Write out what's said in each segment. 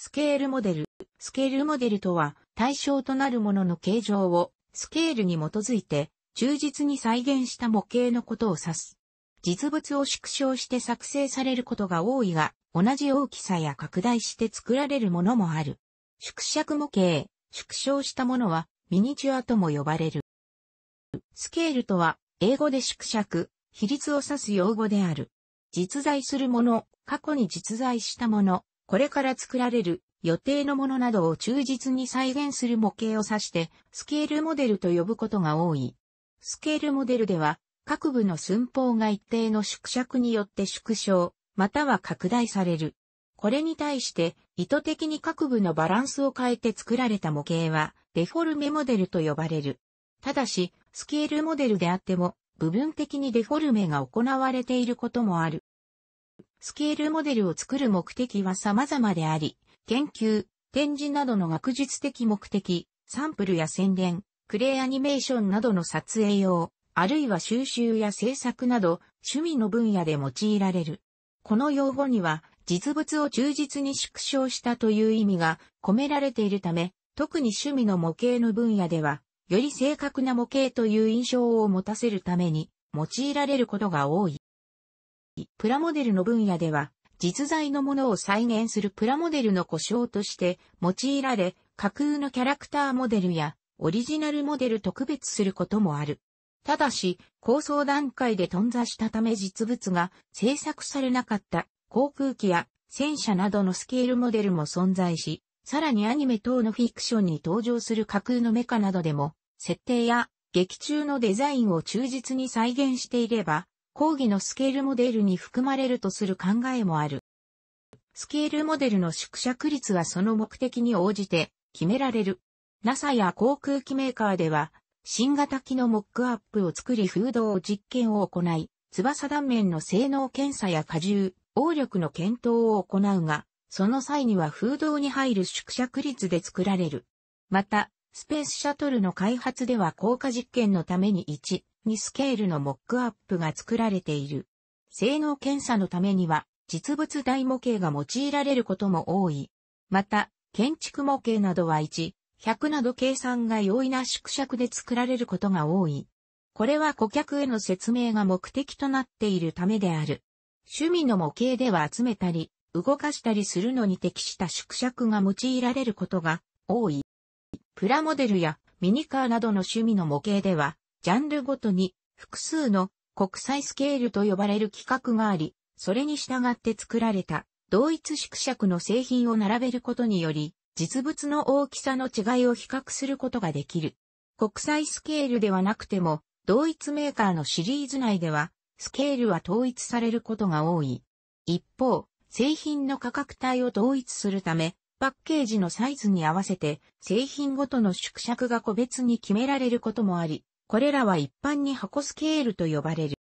スケールモデル。スケールモデルとは、対象となるものの形状を、スケールに基づいて、忠実に再現した模型のことを指す。実物を縮小して作成されることが多いが、同じ大きさや拡大して作られるものもある。縮尺模型、縮小したものは、ミニチュアとも呼ばれる。スケールとは、英語で縮尺、比率を指す用語である。実在するもの、過去に実在したもの、これから作られる予定のものなどを忠実に再現する模型を指して、スケールモデルと呼ぶことが多い。スケールモデルでは、各部の寸法が一定の縮尺によって縮小、または拡大される。これに対して、意図的に各部のバランスを変えて作られた模型は、デフォルメモデルと呼ばれる。ただし、スケールモデルであっても、部分的にデフォルメが行われていることもある。スケールモデルを作る目的は様々であり、研究、展示などの学術的目的、サンプルや宣伝、クレイアニメーションなどの撮影用、あるいは収集や制作など趣味の分野で用いられる。この用語には実物を忠実に縮小したという意味が込められているため、特に趣味の模型の分野では、より正確な模型という印象を持たせるために用いられることが多い。プラモデルの分野では、実在のものを再現するプラモデルの故障として用いられ、架空のキャラクターモデルやオリジナルモデル特別することもある。ただし、構想段階で頓挫したため実物が制作されなかった航空機や戦車などのスケールモデルも存在し、さらにアニメ等のフィクションに登場する架空のメカなどでも、設定や劇中のデザインを忠実に再現していれば、講義のスケールモデルに含まれるとする考えもある。スケールモデルの縮尺率はその目的に応じて決められる。NASA や航空機メーカーでは、新型機のモックアップを作り風洞実験を行い、翼断面の性能検査や荷重、応力の検討を行うが、その際には風洞に入る縮尺率で作られる。また、スペースシャトルの開発では効果実験のために1、にスケールのモックアップが作られている。性能検査のためには、実物大模型が用いられることも多い。また、建築模型などは1、100など計算が容易な縮尺で作られることが多い。これは顧客への説明が目的となっているためである。趣味の模型では集めたり、動かしたりするのに適した縮尺が用いられることが多い。プラモデルやミニカーなどの趣味の模型では、ジャンルごとに複数の国際スケールと呼ばれる規格があり、それに従って作られた同一縮尺の製品を並べることにより、実物の大きさの違いを比較することができる。国際スケールではなくても、同一メーカーのシリーズ内では、スケールは統一されることが多い。一方、製品の価格帯を統一するため、パッケージのサイズに合わせて製品ごとの縮尺が個別に決められることもあり、これらは一般に箱スケールと呼ばれる。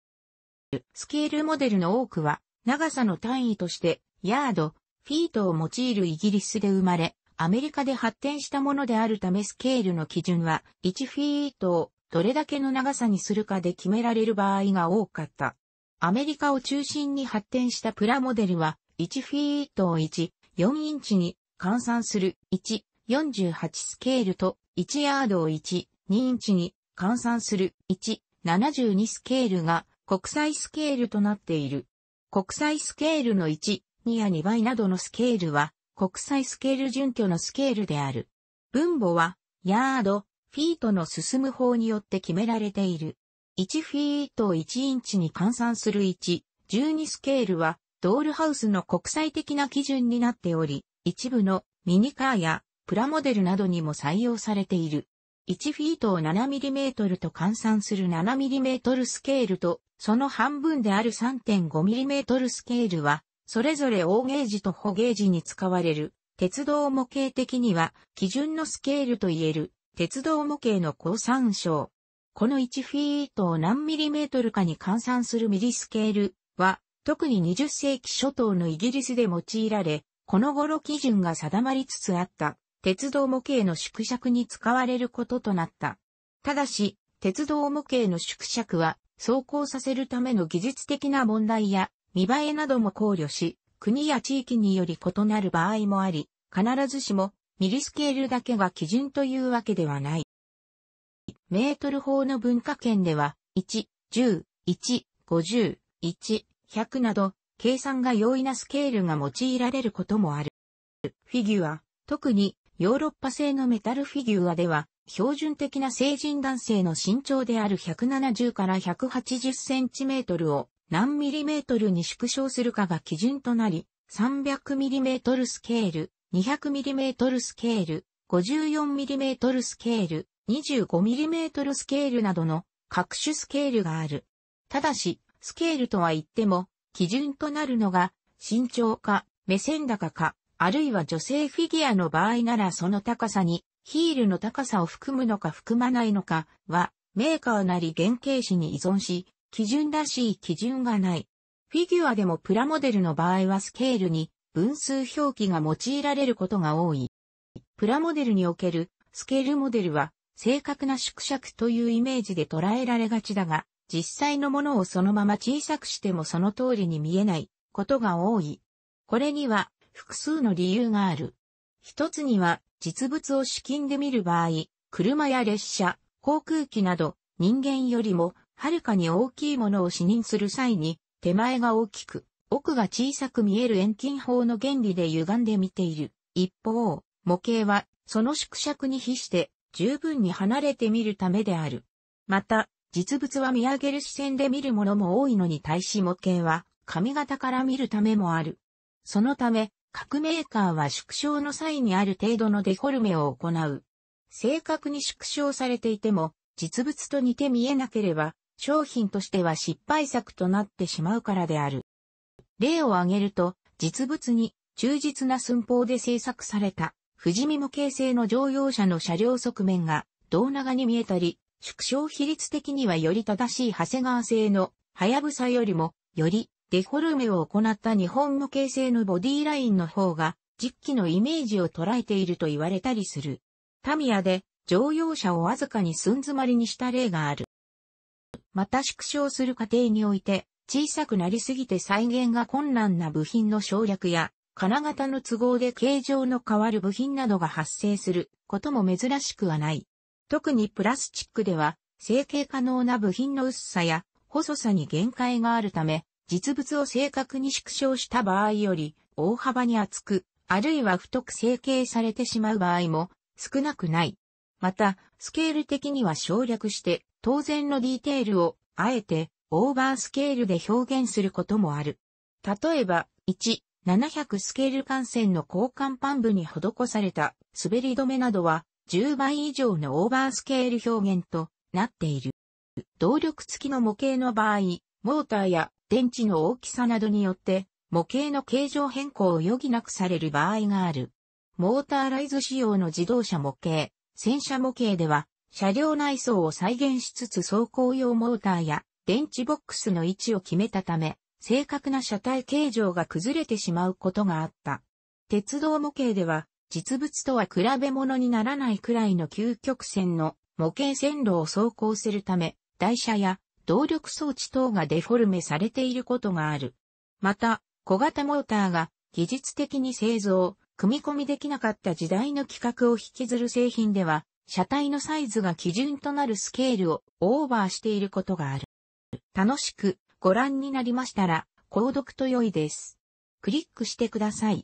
スケールモデルの多くは、長さの単位として、ヤード、フィートを用いるイギリスで生まれ、アメリカで発展したものであるためスケールの基準は、1フィートをどれだけの長さにするかで決められる場合が多かった。アメリカを中心に発展したプラモデルは、1フィートを1、4インチに換算する1、48スケールと、1ヤードを1、2インチに換算する1、72スケールが国際スケールとなっている。国際スケールの1、2や2倍などのスケールは国際スケール準拠のスケールである。分母はヤード、フィートの進む法によって決められている。1フィートを1インチに換算する1、12スケールはドールハウスの国際的な基準になっており、一部のミニカーやプラモデルなどにも採用されている。1フィートを7トルと換算する7トルスケールと、その半分である3 5トルスケールは、それぞれ大ゲージとホゲージに使われる、鉄道模型的には、基準のスケールと言える、鉄道模型の高参照。この1フィートを何ミリメートルかに換算するミリスケールは、特に20世紀初頭のイギリスで用いられ、この頃基準が定まりつつあった。鉄道模型の縮尺に使われることとなった。ただし、鉄道模型の縮尺は、走行させるための技術的な問題や、見栄えなども考慮し、国や地域により異なる場合もあり、必ずしも、ミリスケールだけが基準というわけではない。メートル法の文化圏では、1、10、1、50、1、100など、計算が容易なスケールが用いられることもある。フィギュア、特にヨーロッパ製のメタルフィギュアでは、標準的な成人男性の身長である170から180センチメートルを何ミリメートルに縮小するかが基準となり、300ミリメートルスケール、200ミリメートルスケール、54ミリメートルスケール、25ミリメートルスケールなどの各種スケールがある。ただし、スケールとは言っても、基準となるのが、身長か、目線高か、あるいは女性フィギュアの場合ならその高さにヒールの高さを含むのか含まないのかはメーカーなり原型師に依存し、基準らしい基準がない。フィギュアでもプラモデルの場合はスケールに分数表記が用いられることが多い。プラモデルにおけるスケールモデルは正確な縮尺というイメージで捉えられがちだが、実際のものをそのまま小さくしてもその通りに見えないことが多い。これには複数の理由がある。一つには、実物を視近で見る場合、車や列車、航空機など、人間よりも、はるかに大きいものを視認する際に、手前が大きく、奥が小さく見える遠近法の原理で歪んで見ている。一方、模型は、その縮尺に比して、十分に離れて見るためである。また、実物は見上げる視線で見るものも多いのに対し模型は、髪型から見るためもある。そのため、各メーカーは縮小の際にある程度のデフォルメを行う。正確に縮小されていても、実物と似て見えなければ、商品としては失敗作となってしまうからである。例を挙げると、実物に忠実な寸法で製作された、富士見模型製の乗用車の車両側面が、胴長に見えたり、縮小比率的にはより正しい長谷川製の、はやぶさよりも、よりデフォルメを行った日本の形成のボディラインの方が、実機のイメージを捉えていると言われたりする。タミヤで乗用車をわずかに寸詰まりにした例がある。また縮小する過程において、小さくなりすぎて再現が困難な部品の省略や、金型の都合で形状の変わる部品などが発生することも珍しくはない。特にプラスチックでは、成形可能な部品の薄さや細さに限界があるため、実物を正確に縮小した場合より大幅に厚く、あるいは太く成形されてしまう場合も少なくない。また、スケール的には省略して、当然のディテールを、あえて、オーバースケールで表現することもある。例えば、1、700スケール幹線の交換パン部に施された滑り止めなどは、10倍以上のオーバースケール表現となっている。動力付きの模型の場合、モーターや電池の大きさなどによって、模型の形状変更を余儀なくされる場合がある。モーターライズ仕様の自動車模型、戦車模型では、車両内装を再現しつつ走行用モーターや電池ボックスの位置を決めたため、正確な車体形状が崩れてしまうことがあった。鉄道模型では、実物とは比べ物にならないくらいの究極線の模型線路を走行するため、台車や動力装置等がデフォルメされていることがある。また、小型モーターが技術的に製造、組み込みできなかった時代の規格を引きずる製品では、車体のサイズが基準となるスケールをオーバーしていることがある。楽しくご覧になりましたら、購読と良いです。クリックしてください。